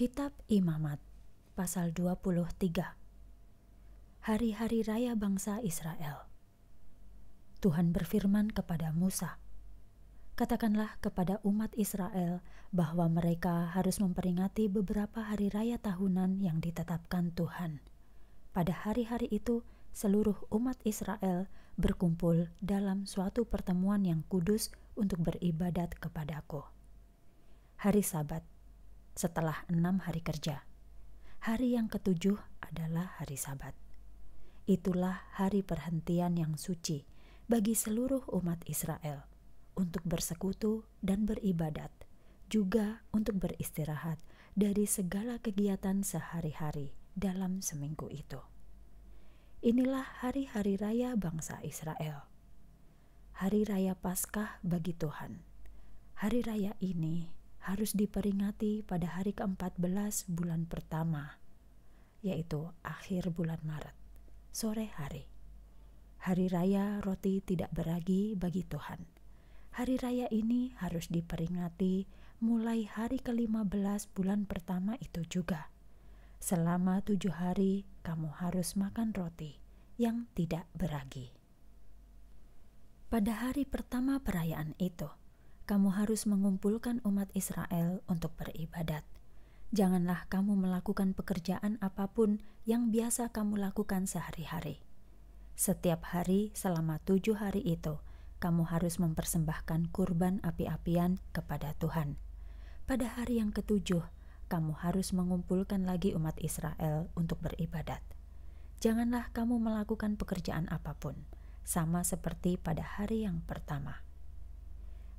Kitab Imamat pasal 23 Hari-hari raya bangsa Israel Tuhan berfirman kepada Musa Katakanlah kepada umat Israel bahwa mereka harus memperingati beberapa hari raya tahunan yang ditetapkan Tuhan. Pada hari-hari itu, seluruh umat Israel berkumpul dalam suatu pertemuan yang kudus untuk beribadat kepadaku. Hari Sabat setelah enam hari kerja. Hari yang ketujuh adalah hari Sabat. Itulah hari perhentian yang suci bagi seluruh umat Israel untuk bersekutu dan beribadat, juga untuk beristirahat dari segala kegiatan sehari-hari dalam seminggu itu. Inilah hari-hari raya bangsa Israel. Hari raya Paskah bagi Tuhan. Hari raya ini harus diperingati pada hari ke-14 bulan pertama, yaitu akhir bulan Maret, sore hari. Hari raya roti tidak beragi bagi Tuhan. Hari raya ini harus diperingati mulai hari ke-15 bulan pertama itu juga. Selama tujuh hari, kamu harus makan roti yang tidak beragi. Pada hari pertama perayaan itu, kamu harus mengumpulkan umat Israel untuk beribadat. Janganlah kamu melakukan pekerjaan apapun yang biasa kamu lakukan sehari-hari. Setiap hari selama tujuh hari itu, kamu harus mempersembahkan kurban api-apian kepada Tuhan. Pada hari yang ketujuh, kamu harus mengumpulkan lagi umat Israel untuk beribadat. Janganlah kamu melakukan pekerjaan apapun, sama seperti pada hari yang pertama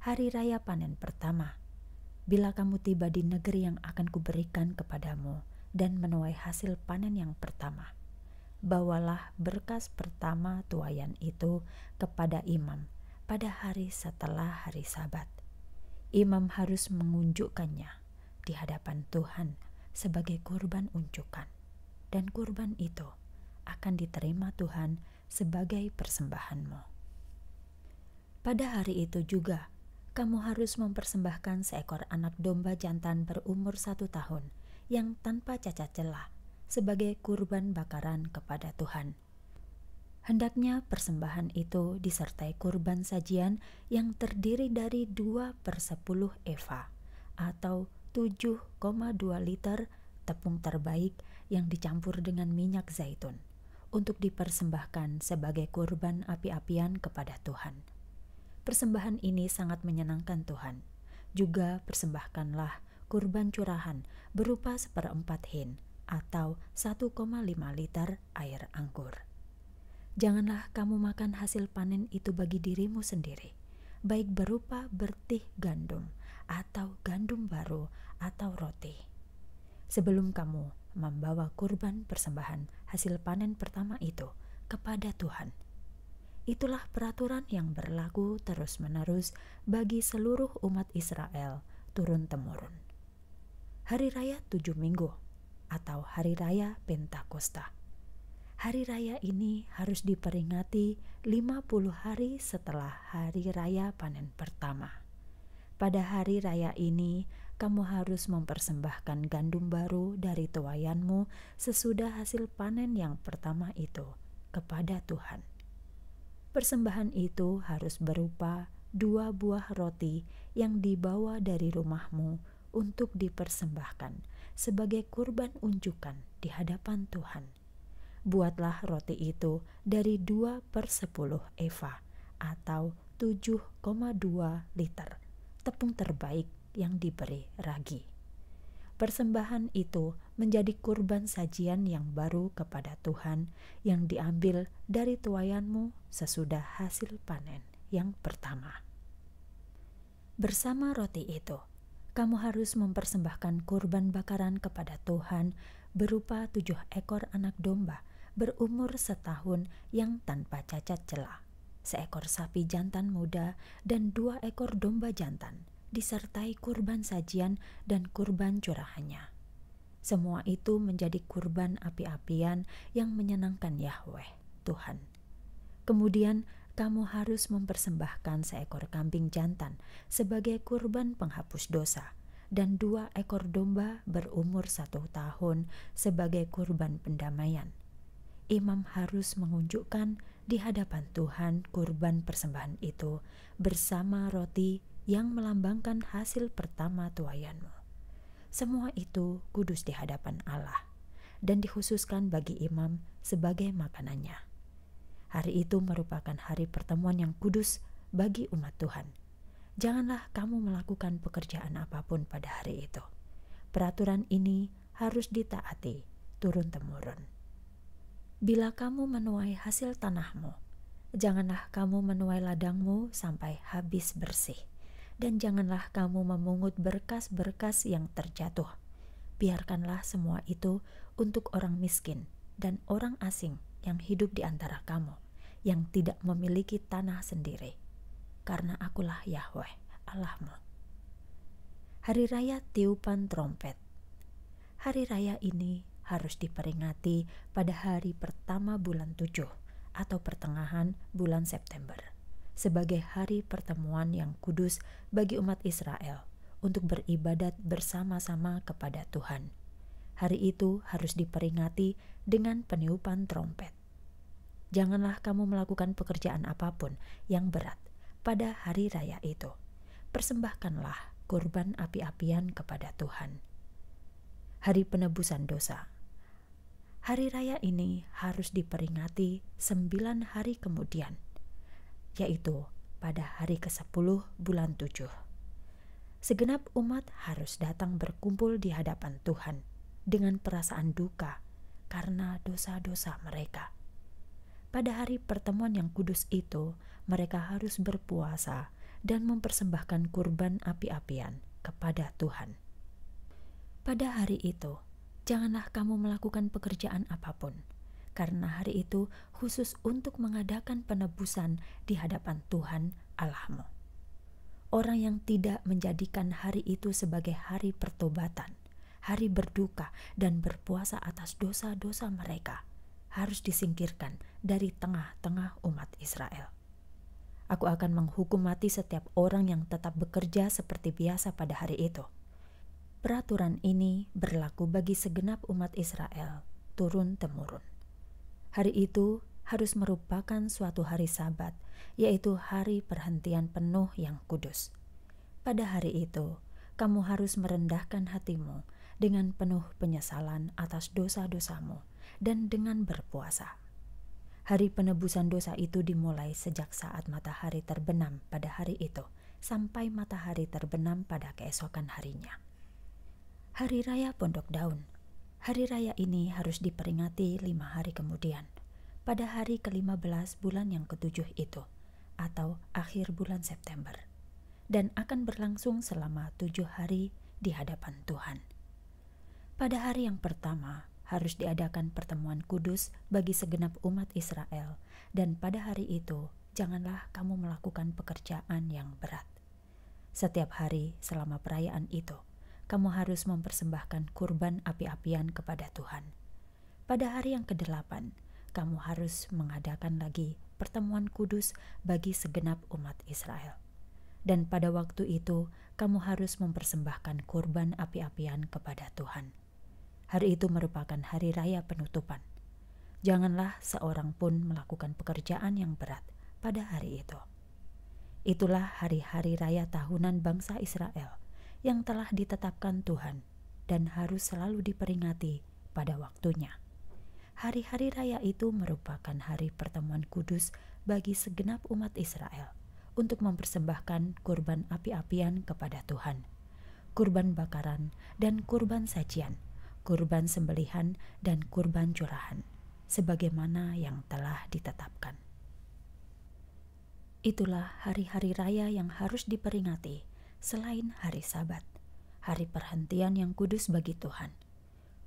hari raya panen pertama. Bila kamu tiba di negeri yang akan kuberikan kepadamu dan menuai hasil panen yang pertama, bawalah berkas pertama tuayan itu kepada imam pada hari setelah hari Sabat. Imam harus mengunjukkannya di hadapan Tuhan sebagai kurban unjukan, dan kurban itu akan diterima Tuhan sebagai persembahanmu. Pada hari itu juga, kamu harus mempersembahkan seekor anak domba jantan berumur satu tahun yang tanpa cacat celah sebagai kurban bakaran kepada Tuhan. Hendaknya persembahan itu disertai kurban sajian yang terdiri dari 2 per 10 eva atau 7,2 liter tepung terbaik yang dicampur dengan minyak zaitun untuk dipersembahkan sebagai kurban api-apian kepada Tuhan. Persembahan ini sangat menyenangkan Tuhan. Juga persembahkanlah kurban curahan berupa seperempat hin atau 1,5 liter air anggur. Janganlah kamu makan hasil panen itu bagi dirimu sendiri, baik berupa bertih gandum atau gandum baru atau roti. Sebelum kamu membawa kurban persembahan hasil panen pertama itu kepada Tuhan, Itulah peraturan yang berlaku terus-menerus bagi seluruh umat Israel turun-temurun. Hari Raya Tujuh Minggu atau Hari Raya Pentakosta. Hari Raya ini harus diperingati 50 hari setelah Hari Raya Panen Pertama. Pada hari raya ini, kamu harus mempersembahkan gandum baru dari tuayanmu sesudah hasil panen yang pertama itu kepada Tuhan. Persembahan itu harus berupa dua buah roti yang dibawa dari rumahmu untuk dipersembahkan sebagai kurban unjukan di hadapan Tuhan. Buatlah roti itu dari dua per 10 eva atau 7,2 liter tepung terbaik yang diberi ragi. Persembahan itu menjadi kurban sajian yang baru kepada Tuhan yang diambil dari tuayanmu sesudah hasil panen yang pertama. Bersama roti itu, kamu harus mempersembahkan kurban bakaran kepada Tuhan berupa tujuh ekor anak domba berumur setahun yang tanpa cacat celah, seekor sapi jantan muda dan dua ekor domba jantan, disertai kurban sajian dan kurban curahannya. Semua itu menjadi kurban api-apian yang menyenangkan Yahweh, Tuhan. Kemudian kamu harus mempersembahkan seekor kambing jantan sebagai kurban penghapus dosa dan dua ekor domba berumur satu tahun sebagai kurban pendamaian. Imam harus mengunjukkan di hadapan Tuhan kurban persembahan itu bersama roti yang melambangkan hasil pertama tuayanmu. Semua itu kudus di hadapan Allah dan dikhususkan bagi imam sebagai makanannya. Hari itu merupakan hari pertemuan yang kudus bagi umat Tuhan. Janganlah kamu melakukan pekerjaan apapun pada hari itu. Peraturan ini harus ditaati turun-temurun. Bila kamu menuai hasil tanahmu, janganlah kamu menuai ladangmu sampai habis bersih dan janganlah kamu memungut berkas-berkas yang terjatuh. Biarkanlah semua itu untuk orang miskin dan orang asing yang hidup di antara kamu, yang tidak memiliki tanah sendiri. Karena akulah Yahweh, Allahmu. Hari Raya Tiupan Trompet Hari Raya ini harus diperingati pada hari pertama bulan tujuh atau pertengahan bulan September sebagai hari pertemuan yang kudus bagi umat Israel untuk beribadat bersama-sama kepada Tuhan. Hari itu harus diperingati dengan peniupan trompet. Janganlah kamu melakukan pekerjaan apapun yang berat pada hari raya itu. Persembahkanlah kurban api-apian kepada Tuhan. Hari penebusan dosa. Hari raya ini harus diperingati sembilan hari kemudian yaitu pada hari ke-10 bulan 7. Segenap umat harus datang berkumpul di hadapan Tuhan dengan perasaan duka karena dosa-dosa mereka. Pada hari pertemuan yang kudus itu, mereka harus berpuasa dan mempersembahkan kurban api-apian kepada Tuhan. Pada hari itu, janganlah kamu melakukan pekerjaan apapun, karena hari itu khusus untuk mengadakan penebusan di hadapan Tuhan Allahmu. Orang yang tidak menjadikan hari itu sebagai hari pertobatan, hari berduka dan berpuasa atas dosa-dosa mereka, harus disingkirkan dari tengah-tengah umat Israel. Aku akan menghukum mati setiap orang yang tetap bekerja seperti biasa pada hari itu. Peraturan ini berlaku bagi segenap umat Israel turun-temurun. Hari itu harus merupakan suatu hari Sabat, yaitu hari perhentian penuh yang kudus. Pada hari itu, kamu harus merendahkan hatimu dengan penuh penyesalan atas dosa-dosamu dan dengan berpuasa. Hari penebusan dosa itu dimulai sejak saat matahari terbenam pada hari itu sampai matahari terbenam pada keesokan harinya. Hari Raya Pondok Daun Hari raya ini harus diperingati lima hari kemudian, pada hari ke-15 bulan yang ketujuh itu, atau akhir bulan September, dan akan berlangsung selama tujuh hari di hadapan Tuhan. Pada hari yang pertama, harus diadakan pertemuan kudus bagi segenap umat Israel, dan pada hari itu, janganlah kamu melakukan pekerjaan yang berat. Setiap hari selama perayaan itu, kamu harus mempersembahkan kurban api-apian kepada Tuhan. Pada hari yang kedelapan, kamu harus mengadakan lagi pertemuan kudus bagi segenap umat Israel. Dan pada waktu itu, kamu harus mempersembahkan kurban api-apian kepada Tuhan. Hari itu merupakan hari raya penutupan. Janganlah seorang pun melakukan pekerjaan yang berat pada hari itu. Itulah hari-hari raya tahunan bangsa Israel yang telah ditetapkan Tuhan dan harus selalu diperingati pada waktunya. Hari-hari raya itu merupakan hari pertemuan kudus bagi segenap umat Israel untuk mempersembahkan kurban api-apian kepada Tuhan, kurban bakaran dan kurban sajian, kurban sembelihan dan kurban curahan, sebagaimana yang telah ditetapkan. Itulah hari-hari raya yang harus diperingati selain hari Sabat, hari perhentian yang kudus bagi Tuhan.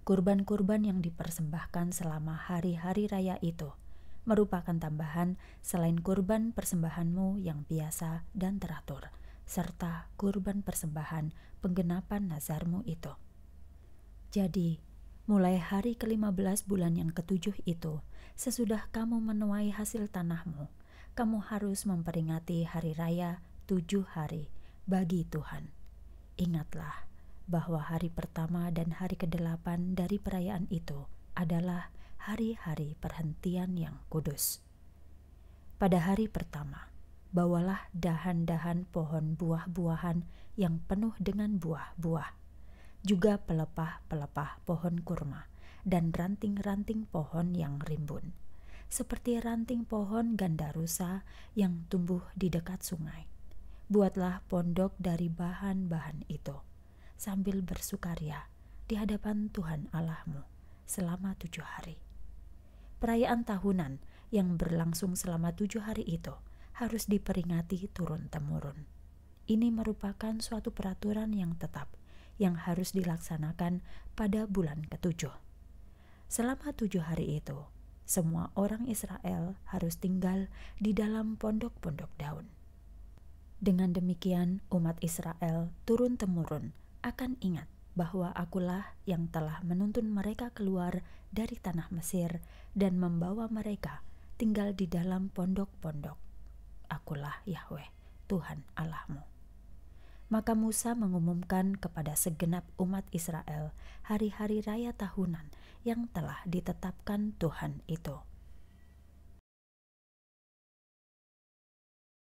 Kurban-kurban yang dipersembahkan selama hari-hari raya itu merupakan tambahan selain kurban persembahanmu yang biasa dan teratur, serta kurban persembahan penggenapan nazarmu itu. Jadi, mulai hari ke-15 bulan yang ketujuh itu, sesudah kamu menuai hasil tanahmu, kamu harus memperingati hari raya tujuh hari – bagi Tuhan. Ingatlah bahwa hari pertama dan hari kedelapan dari perayaan itu adalah hari-hari perhentian yang kudus. Pada hari pertama, bawalah dahan-dahan pohon buah-buahan yang penuh dengan buah-buah, juga pelepah-pelepah pohon kurma dan ranting-ranting pohon yang rimbun, seperti ranting pohon ganda rusa yang tumbuh di dekat sungai buatlah pondok dari bahan-bahan itu sambil bersukaria di hadapan Tuhan Allahmu selama tujuh hari. Perayaan tahunan yang berlangsung selama tujuh hari itu harus diperingati turun-temurun. Ini merupakan suatu peraturan yang tetap yang harus dilaksanakan pada bulan ketujuh. Selama tujuh hari itu, semua orang Israel harus tinggal di dalam pondok-pondok daun. Dengan demikian, umat Israel turun-temurun akan ingat bahwa Akulah yang telah menuntun mereka keluar dari tanah Mesir dan membawa mereka tinggal di dalam pondok-pondok. Akulah Yahweh, Tuhan Allahmu. Maka Musa mengumumkan kepada segenap umat Israel hari-hari raya tahunan yang telah ditetapkan Tuhan itu.